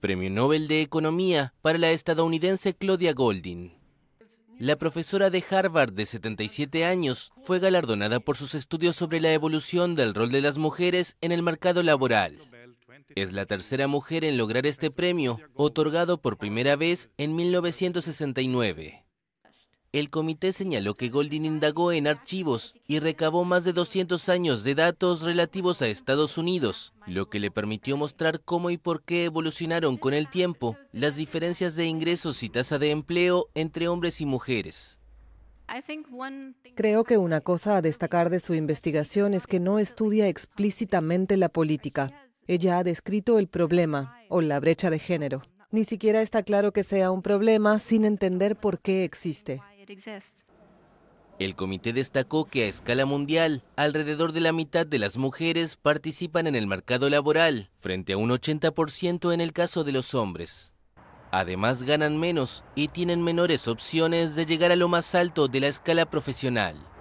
Premio Nobel de Economía para la estadounidense Claudia Goldin. La profesora de Harvard de 77 años fue galardonada por sus estudios sobre la evolución del rol de las mujeres en el mercado laboral. Es la tercera mujer en lograr este premio, otorgado por primera vez en 1969. El comité señaló que Goldin indagó en archivos y recabó más de 200 años de datos relativos a Estados Unidos, lo que le permitió mostrar cómo y por qué evolucionaron con el tiempo las diferencias de ingresos y tasa de empleo entre hombres y mujeres. Creo que una cosa a destacar de su investigación es que no estudia explícitamente la política. Ella ha descrito el problema o la brecha de género. Ni siquiera está claro que sea un problema sin entender por qué existe. El comité destacó que a escala mundial, alrededor de la mitad de las mujeres participan en el mercado laboral, frente a un 80% en el caso de los hombres. Además ganan menos y tienen menores opciones de llegar a lo más alto de la escala profesional.